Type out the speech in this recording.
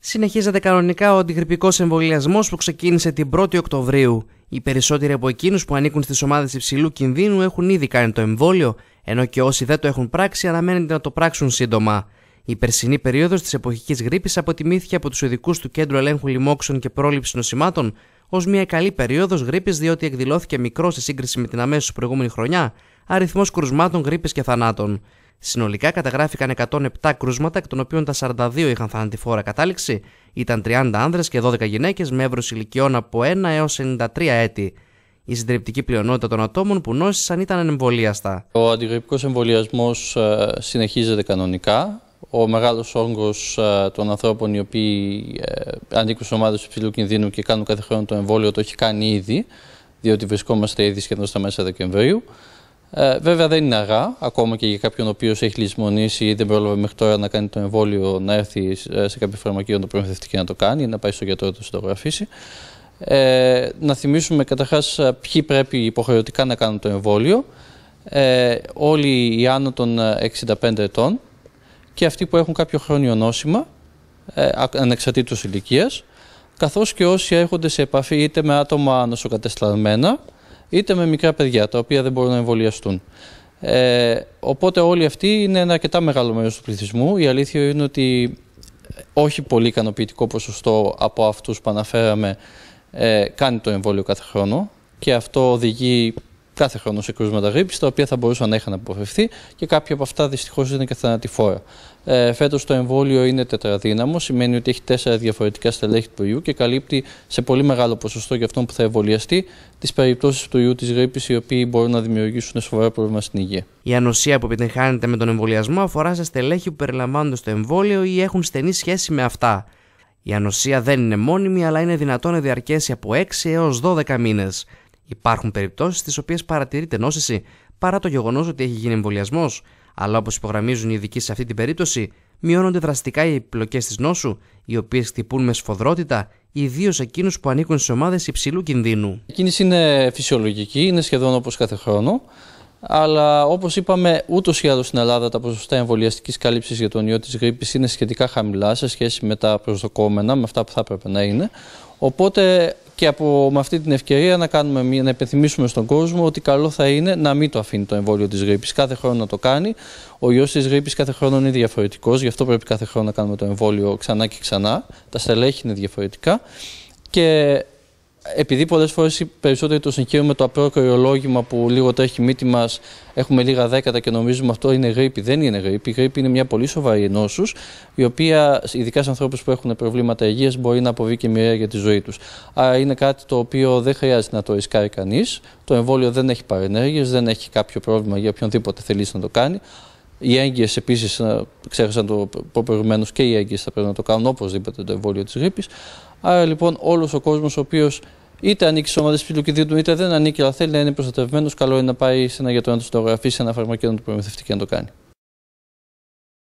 Συνεχίζεται κανονικά ο αντιγρυπτικός εμβολιασμός που ξεκίνησε την 1η Οκτωβρίου. Οι περισσότεροι από εκείνους που ανήκουν στις ομάδες υψηλού κινδύνου έχουν ήδη κάνει το εμβόλιο, ενώ και όσοι δεν το έχουν πράξει αναμένεται να το πράξουν σύντομα. Η περσινή περίοδος της εποχικής γρήπης αποτιμήθηκε από τους ειδικούς του Κέντρου Ελέγχου Λοιμόξεων και Πρόληψης Νοσημάτων ως μια καλή περίοδος γρήπης διότι εκδηλώθηκε μικρό σε σύγκριση με την αμέσως προηγούμενη χρονιά αριθμός κρουσμάτων γρήπης και θανάτων. Συνολικά καταγράφηκαν 107 κρούσματα, εκ των οποίων τα 42 είχαν θανατηφόρα κατάληξη. Ήταν 30 άνδρες και 12 γυναίκες με εύρος ηλικιών από 1 έως 93 έτη. Η συντριπτική πλειονότητα των ατόμων που νόσησαν ήταν ανεμβολίαστα. Ο αντιγρυπτικό εμβολιασμός ε, συνεχίζεται κανονικά. Ο μεγάλος όγκος ε, των ανθρώπων οι οποίοι ε, ανήκουν σε ομάδες υψηλού κινδύνου και κάνουν κάθε χρόνο το εμβόλιο το έχει κάνει ήδη, διότι βρισκόμαστε ήδη σχεδόν στα μέσα Δεκεμβρίου. Ε, βέβαια δεν είναι αργά, ακόμα και για κάποιον ο οποίος έχει λησμονήσει ή δεν πρόλαβε μέχρι τώρα να κάνει το εμβόλιο, να έρθει ε, σε κάποιο φαρμακείο να το και να το κάνει, να πάει στο γιατρό του να το γραφήσει. Ε, να θυμίσουμε καταρχάς ε, ποιοι πρέπει υποχρεωτικά να κάνουν το εμβόλιο. Ε, όλοι οι άνω των 65 ε, ετών και αυτοί που έχουν κάποιο χρόνιο νόσημα, ε, ανεξαρτήτως ηλικίας, καθώς και όσοι έρχονται σε επαφή είτε με άτομα νοσοκατεσταλμένα, είτε με μικρά παιδιά τα οποία δεν μπορούν να εμβολιαστούν. Ε, οπότε όλοι αυτοί είναι ένα αρκετά μεγάλο μέρος του πληθυσμού. Η αλήθεια είναι ότι ε, όχι πολύ ικανοποιητικό ποσοστό από αυτούς που αναφέραμε ε, κάνει το εμβόλιο κάθε χρόνο και αυτό οδηγεί κάθε χρόνο σε κρούσματα γρήπης, τα οποία θα μπορούσαν να είχαν αποφευθεί και κάποια από αυτά δυστυχώς είναι και θανατηφόρα. Ε, Φέτος το εμβόλιο είναι τετραδύναμο, σημαίνει ότι έχει τέσσερα διαφορετικά στελέχη του ιού και καλύπτει σε πολύ μεγάλο ποσοστό για αυτόν που θα εμβολιαστεί τις περιπτώσεις του ιού της γρήπης, οι οποίοι μπορούν να δημιουργήσουν σοβαρά πρόβλημα στην υγεία. Η ανοσία που επιτυγχάνεται με τον εμβολιασμό αφορά σε στελέχη που περιλαμβάνονται στο εμβόλιο ή έχουν στενή σχέση με αυτά. Η ανοσία δεν είναι μόνιμη, αλλά είναι δυνατόν να διαρκέσει από 6 έω 12 μήνες. Υπάρχουν περιπτώσεις στις οποίες παρατηρείται νόσηση παρά το γεγονός ότι έχει γίνει εμβολιασμός, αλλά όπως υπογραμμίζουν οι ειδικοί σε αυτή την περίπτωση, μειώνονται δραστικά οι επιπλοκές της νόσου, οι οποίες χτυπούν με σφοδρότητα ιδίως εκείνους που ανήκουν σε ομάδες υψηλού κινδύνου. Η κίνηση είναι φυσιολογική, είναι σχεδόν όπως κάθε χρόνο. Αλλά όπως είπαμε, ούτως ή άλλως στην Ελλάδα τα ποσοστά εμβολιαστικής κάλυψης για τον ιό της γρήπης είναι σχετικά χαμηλά σε σχέση με τα προσδοκόμενα, με αυτά που θα έπρεπε να είναι. Οπότε και από, με αυτή την ευκαιρία να, κάνουμε, να υπενθυμίσουμε στον κόσμο ότι καλό θα είναι να μην το αφήνει το εμβόλιο της γρήπης. Κάθε χρόνο να το κάνει. Ο ιός της γρήπης κάθε χρόνο είναι διαφορετικός, γι' αυτό πρέπει κάθε χρόνο να κάνουμε το εμβόλιο ξανά και ξανά. Τα στελέχη είναι διαφορετικά. Και επειδή πολλές φορές περισσότεροι το με το απρόκριο λόγημα που λίγο τρέχει μύτη μας, έχουμε λίγα δέκατα και νομίζουμε αυτό είναι γρήπη. Δεν είναι γρήπη. Η γρήπη είναι μια πολύ σοβαρή νόσου, η οποία ειδικά σε ανθρώπους που έχουν προβλήματα υγείας μπορεί να αποβεί και μοιραία για τη ζωή τους. Άρα είναι κάτι το οποίο δεν χρειάζεται να το ρισκάρει κανείς. Το εμβόλιο δεν έχει παρενέργειες, δεν έχει κάποιο πρόβλημα για οποιονδήποτε θελήσει να το κάνει. Οι έγκυες επίσης, ε, ξέχασα να το πω προηγουμένως, και οι έγκυες θα πρέπει να το κάνουν οπωσδήποτε το εμβόλιο της γρήπης. Άρα λοιπόν όλος ο κόσμος ο οποίος είτε ανήκει στις ομάδες ψηλού του, είτε δεν ανήκει, αλλά θέλει να είναι προστατευμένος, καλό είναι να πάει σε ένα γιατρό να το γραφεί, σε ένα φαρμακείο να του προμηθευτεί και να το κάνει.